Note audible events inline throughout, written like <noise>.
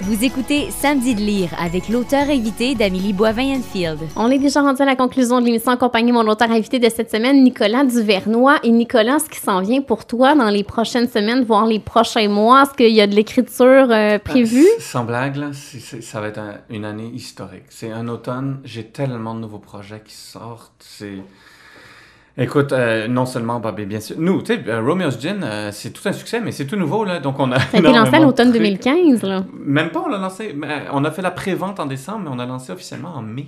Vous écoutez Samedi de lire avec l'auteur invité d'Amélie Boivin-Enfield. On est déjà rendu à la conclusion de l'émission accompagnée de mon auteur invité de cette semaine, Nicolas Duvernois. Et Nicolas, ce qui s'en vient pour toi dans les prochaines semaines, voire les prochains mois, est-ce qu'il y a de l'écriture euh, ben, prévue? sans blague, ça va être une année historique. C'est un automne, j'ai tellement de nouveaux projets qui sortent. C'est Écoute, euh, non seulement Bobby, bah, bien sûr. Nous, tu sais, euh, Romeo's Gin, euh, c'est tout un succès, mais c'est tout nouveau, là. Donc, on a. Ça a été lancé à l'automne 2015, là. Même pas, on l'a lancé. On a fait la pré-vente en décembre, mais on a lancé officiellement en mai.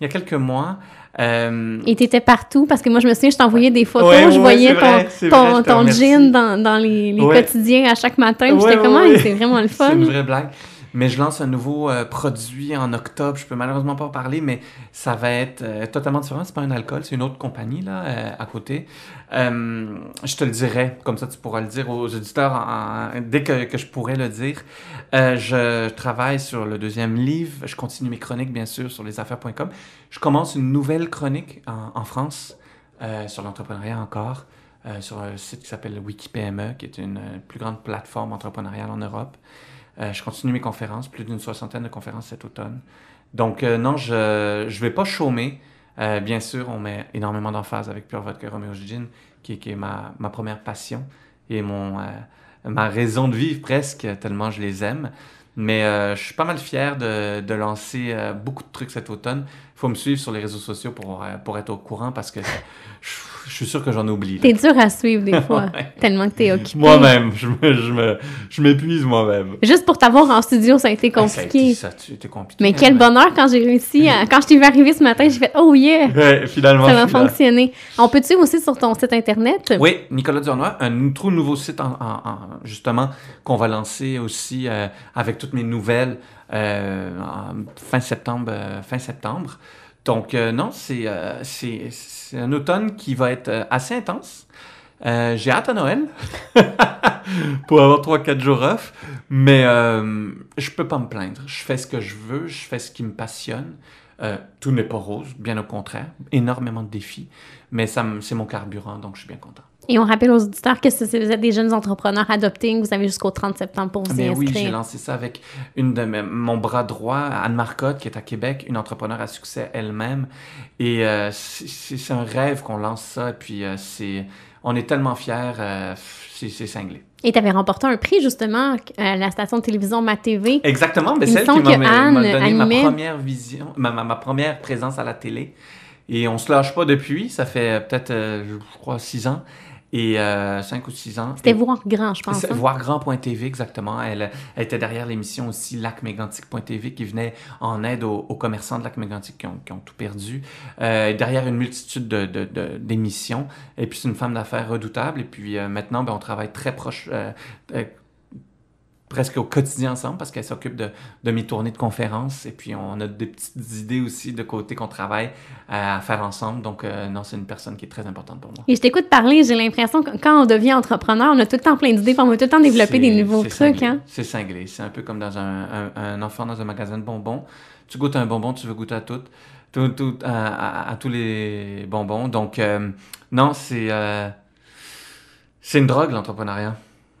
Il y a quelques mois. Et t'étais partout, parce que moi, je me souviens, je t'envoyais des photos, je voyais ton, ton, gin dans, dans les, quotidiens à chaque matin. J'étais comme, ah, c'est vraiment le fun. c'est une vraie blague. Mais je lance un nouveau euh, produit en octobre. Je peux malheureusement pas en parler, mais ça va être euh, totalement différent. C'est pas un alcool, c'est une autre compagnie là euh, à côté. je te le dirai, comme ça tu pourras le dire aux auditeurs dès que, que, je pourrai le dire. je travaille sur le deuxième livre. Je continue mes chroniques bien sûr sur lesaffaires.com. Je commence une nouvelle chronique en, France sur l'entrepreneuriat encore. sur un site qui s'appelle WikiPME, qui est une plus grande plateforme entrepreneuriale en Europe. Euh, je continue mes conférences, plus d'une soixantaine de conférences cet automne. Donc euh, non, je ne vais pas chômer. Euh, bien sûr, on met énormément d'emphase avec Pure Vodka Romeo Gin, qui, qui est ma, première passion et mon, ma raison de vivre presque, tellement je les aime. Mais je suis pas mal fier de, lancer beaucoup de trucs cet automne. Il faut me suivre sur les réseaux sociaux pour, pour être au courant parce que je suis sûr que j'en oublie. T'es dur à suivre des <laughs> fois, tellement que t'es occupé. Moi-même, je m'épuise moi-même. Juste pour t'avoir en studio, ça a été compliqué. Ça compliqué. Mais quel bonheur quand j'ai réussi, à, quand je t'ai vu arriver ce matin, j'ai fait oh yeah. <laughs> finalement. Ça a fonctionné. On peut te aussi sur ton site internet. Oui, Nicolas Durnois, un tout nouveau site justement qu'on va lancer aussi euh, avec toutes mes nouvelles euh, fin septembre, euh, fin septembre. Donc, euh, non, euh, c'est, c'est, un automne qui va être euh, assez intense. j'ai hâte à Noël <laughs> pour avoir 3-4 jours off, mais je peux pas me plaindre. Je fais ce que je veux, je fais ce qui me passionne. tout n'est pas rose, bien au contraire. Énormément de défis, mais ça, c'est mon carburant, donc je suis bien content. Et on rappelle aux auditeurs que si vous êtes des jeunes entrepreneurs adoptés, vous avez jusqu'au 30 septembre pour vous Mais ben oui, j'ai lancé ça avec une de mes, mon bras droit, Anne Marcotte, qui est à Québec, une entrepreneur à succès elle-même. Et euh, c'est un rêve qu'on lance ça. Et puis, euh, c'est, on est tellement fiers, euh, c'est cinglé. Et tu avais remporté un prix, justement, à la station de télévision Ma TV. Exactement, ben mais celle qui m'a donné ma première vision, ma, ma, ma première présence à la télé. Et on se lâche pas depuis, ça fait peut-être, je crois, six ans et euh, cinq ou six ans. C'était Voir Grand, je pense. Hein. Voir Grand.tv, exactement. Elle, était derrière l'émission aussi lac LacMégantic.tv qui venait en aide aux, commerçants de lac mégantique qui ont, tout perdu. Euh, derrière une multitude de, d'émissions. et puis, c'est une femme d'affaires redoutable. Et puis, euh, maintenant, ben, on travaille très proche presque au quotidien ensemble parce qu'elle s'occupe de, de, mes tournées de conférences et puis on a des petites idées aussi de côté qu'on travaille euh, à faire ensemble. Donc, euh, non, c'est une personne qui est très importante pour moi. Et je t'écoute parler, j'ai l'impression que quand on devient entrepreneur, on a tout le temps plein d'idées, on veut tout le temps développer des nouveaux trucs. Hein. C'est cinglé. C'est un peu comme dans un, enfant dans un magasin de bonbons. Tu goûtes un bonbon, tu veux goûter à tout. tout, à, tous les bonbons. Donc, euh, non, c'est c'est une drogue, l'entrepreneuriat.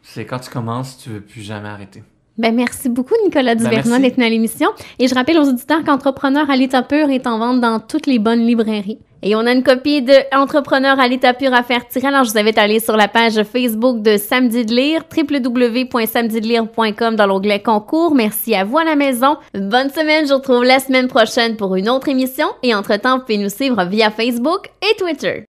C'est quand tu commences, tu veux plus jamais arrêter. Ben merci beaucoup, Nicolas ben, Duvernon d'être dans l'émission. Et je rappelle aux auditeurs qu'Entrepreneur à l'état pur est en vente dans toutes les bonnes librairies. Et on a une copie de Entrepreneur à l'état pur à faire tirer. Alors, je vous invite à aller sur la page Facebook de Samedi de lire, www.samedidelire.com dans l'onglet concours. Merci à vous à la maison. Bonne semaine. Je vous retrouve la semaine prochaine pour une autre émission. Et entre-temps, vous pouvez nous suivre via Facebook et Twitter.